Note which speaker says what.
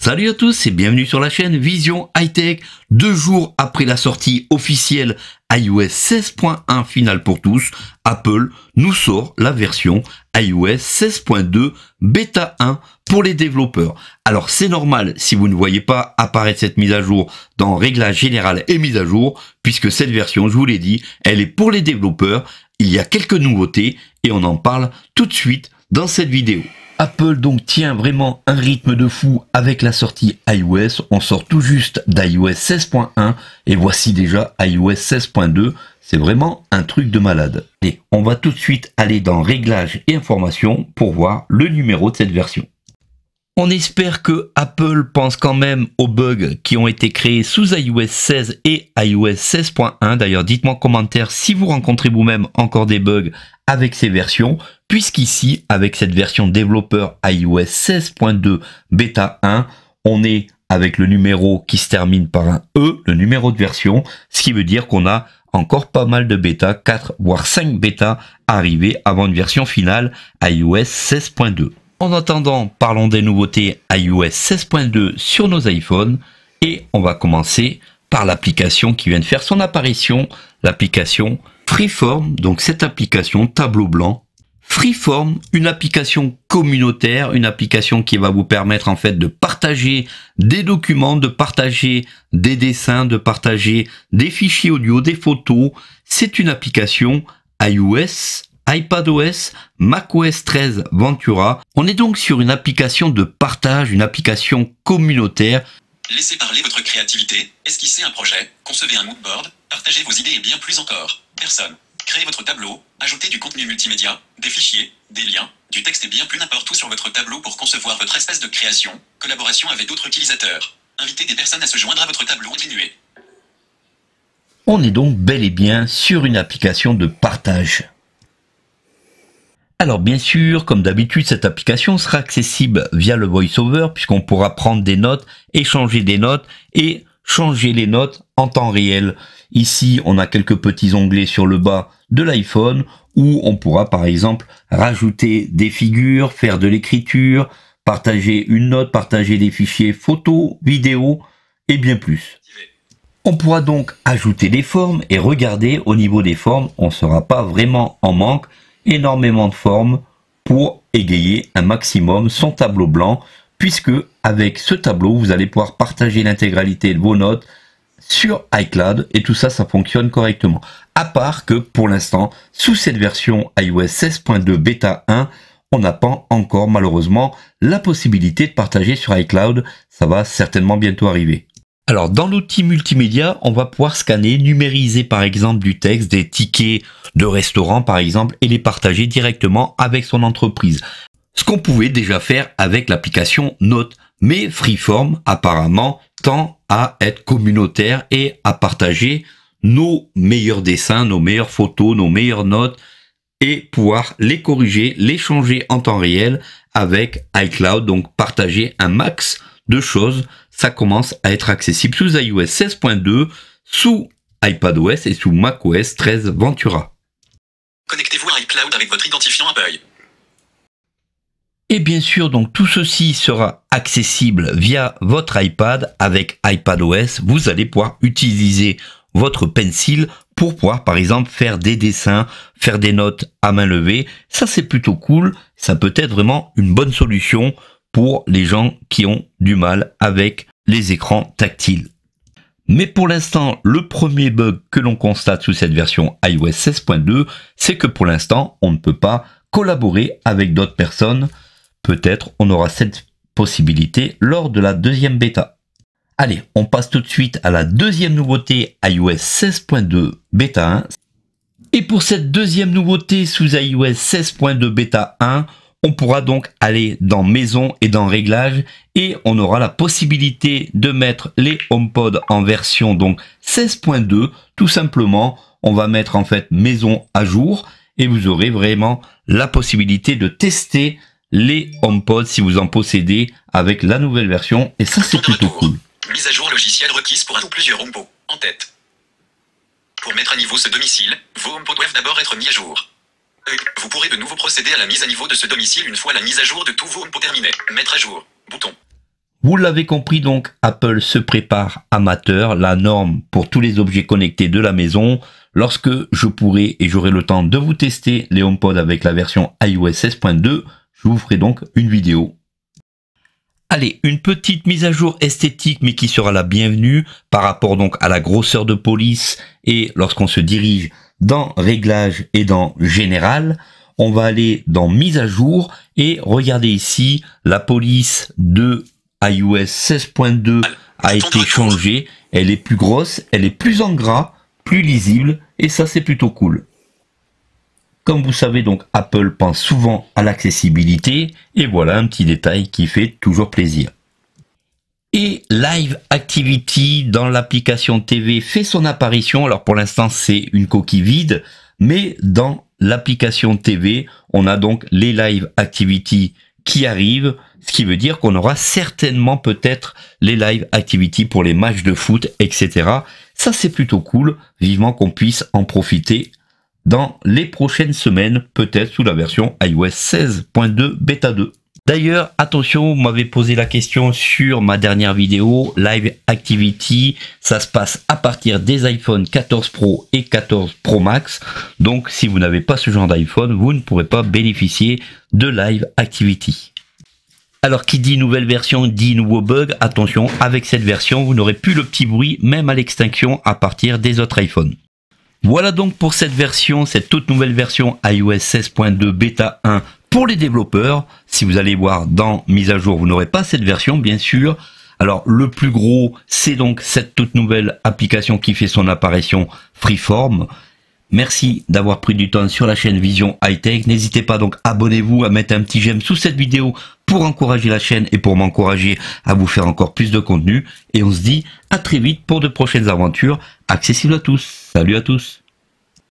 Speaker 1: Salut à tous et bienvenue sur la chaîne Vision High Tech. Deux jours après la sortie officielle iOS 16.1 finale pour tous, Apple nous sort la version iOS 16.2 bêta 1 pour les développeurs. Alors c'est normal si vous ne voyez pas apparaître cette mise à jour dans Réglages général et mise à jour, puisque cette version, je vous l'ai dit, elle est pour les développeurs. Il y a quelques nouveautés et on en parle tout de suite dans cette vidéo. Apple donc tient vraiment un rythme de fou avec la sortie iOS. On sort tout juste d'iOS 16.1 et voici déjà iOS 16.2. C'est vraiment un truc de malade. Et on va tout de suite aller dans réglages et informations pour voir le numéro de cette version. On espère que Apple pense quand même aux bugs qui ont été créés sous iOS 16 et iOS 16.1. D'ailleurs, dites-moi en commentaire si vous rencontrez vous-même encore des bugs avec ces versions, puisqu'ici, avec cette version développeur iOS 16.2 bêta 1, on est avec le numéro qui se termine par un E, le numéro de version, ce qui veut dire qu'on a encore pas mal de bêta, 4 voire 5 bêta arrivés avant une version finale iOS 16.2. En attendant, parlons des nouveautés iOS 16.2 sur nos iPhones et on va commencer par l'application qui vient de faire son apparition, l'application Freeform, donc cette application tableau blanc. Freeform, une application communautaire, une application qui va vous permettre en fait de partager des documents, de partager des dessins, de partager des fichiers audio, des photos. C'est une application iOS iPadOS, macOS 13 Ventura. On est donc sur une application de partage, une application communautaire. Laissez parler votre créativité, esquissez un projet, concevez un moodboard, partagez vos idées et bien plus encore. Personne. Créez votre tableau, ajoutez du contenu multimédia, des fichiers, des liens, du texte et bien plus n'importe où sur votre tableau pour concevoir votre espèce de création, collaboration avec d'autres utilisateurs. Invitez des personnes à se joindre à votre tableau, continuez. On est donc bel et bien sur une application de partage. Alors bien sûr, comme d'habitude, cette application sera accessible via le VoiceOver puisqu'on pourra prendre des notes, échanger des notes et changer les notes en temps réel. Ici, on a quelques petits onglets sur le bas de l'iPhone où on pourra par exemple rajouter des figures, faire de l'écriture, partager une note, partager des fichiers photos, vidéos et bien plus. On pourra donc ajouter des formes et regarder au niveau des formes, on ne sera pas vraiment en manque énormément de formes pour égayer un maximum son tableau blanc puisque avec ce tableau, vous allez pouvoir partager l'intégralité de vos notes sur iCloud et tout ça, ça fonctionne correctement. À part que pour l'instant, sous cette version iOS 16.2 bêta 1, on n'a pas encore malheureusement la possibilité de partager sur iCloud. Ça va certainement bientôt arriver. Alors dans l'outil multimédia, on va pouvoir scanner, numériser par exemple du texte, des tickets de restaurant par exemple, et les partager directement avec son entreprise. Ce qu'on pouvait déjà faire avec l'application Notes. mais Freeform apparemment tend à être communautaire et à partager nos meilleurs dessins, nos meilleures photos, nos meilleures notes et pouvoir les corriger, les changer en temps réel avec iCloud, donc partager un max deux choses, ça commence à être accessible sous iOS 16.2, sous iPadOS et sous macOS 13 Ventura. Connectez-vous à iCloud avec votre identifiant Apple. Et bien sûr, donc tout ceci sera accessible via votre iPad avec iPadOS. Vous allez pouvoir utiliser votre pencil pour pouvoir par exemple faire des dessins, faire des notes à main levée. Ça c'est plutôt cool, ça peut être vraiment une bonne solution pour les gens qui ont du mal avec les écrans tactiles. Mais pour l'instant, le premier bug que l'on constate sous cette version iOS 16.2, c'est que pour l'instant, on ne peut pas collaborer avec d'autres personnes. Peut-être on aura cette possibilité lors de la deuxième bêta. Allez, on passe tout de suite à la deuxième nouveauté iOS 16.2 bêta 1. Et pour cette deuxième nouveauté sous iOS 16.2 bêta 1, on pourra donc aller dans maison et dans réglages et on aura la possibilité de mettre les HomePod en version donc 16.2. Tout simplement, on va mettre en fait maison à jour et vous aurez vraiment la possibilité de tester les HomePod si vous en possédez avec la nouvelle version et ça c'est plutôt cool. Mise à jour logiciel requise pour un ou plusieurs HomePod en tête. Pour mettre à niveau ce domicile, vos HomePod doivent d'abord être mis à jour. Vous pourrez de nouveau procéder à la mise à niveau de ce domicile une fois la mise à jour de tous vos impôts terminés. Mettre à jour. Bouton. Vous l'avez compris donc, Apple se prépare amateur, la norme pour tous les objets connectés de la maison. Lorsque je pourrai et j'aurai le temps de vous tester les HomePod avec la version iOS 16.2, je vous ferai donc une vidéo. Allez, une petite mise à jour esthétique mais qui sera la bienvenue par rapport donc à la grosseur de police et lorsqu'on se dirige dans Réglages et dans Général, on va aller dans Mise à jour et regardez ici, la police de iOS 16.2 a été changée. Elle est plus grosse, elle est plus en gras, plus lisible et ça c'est plutôt cool. Comme vous savez donc, Apple pense souvent à l'accessibilité et voilà un petit détail qui fait toujours plaisir. Et Live Activity dans l'application TV fait son apparition. Alors pour l'instant c'est une coquille vide, mais dans l'application TV on a donc les Live Activity qui arrivent, ce qui veut dire qu'on aura certainement peut-être les Live Activity pour les matchs de foot, etc. Ça c'est plutôt cool, vivement qu'on puisse en profiter dans les prochaines semaines, peut-être sous la version iOS 16.2 bêta 2. D'ailleurs, attention, vous m'avez posé la question sur ma dernière vidéo, Live Activity. Ça se passe à partir des iPhone 14 Pro et 14 Pro Max. Donc, si vous n'avez pas ce genre d'iPhone, vous ne pourrez pas bénéficier de Live Activity. Alors, qui dit nouvelle version dit nouveau bug. Attention, avec cette version, vous n'aurez plus le petit bruit, même à l'extinction, à partir des autres iPhones. Voilà donc pour cette version, cette toute nouvelle version iOS 16.2 Beta 1 pour les développeurs, si vous allez voir dans mise à jour, vous n'aurez pas cette version, bien sûr. Alors le plus gros, c'est donc cette toute nouvelle application qui fait son apparition Freeform. Merci d'avoir pris du temps sur la chaîne Vision High Tech. N'hésitez pas donc abonnez-vous, à mettre un petit j'aime sous cette vidéo pour encourager la chaîne et pour m'encourager à vous faire encore plus de contenu. Et on se dit à très vite pour de prochaines aventures accessibles à tous. Salut à tous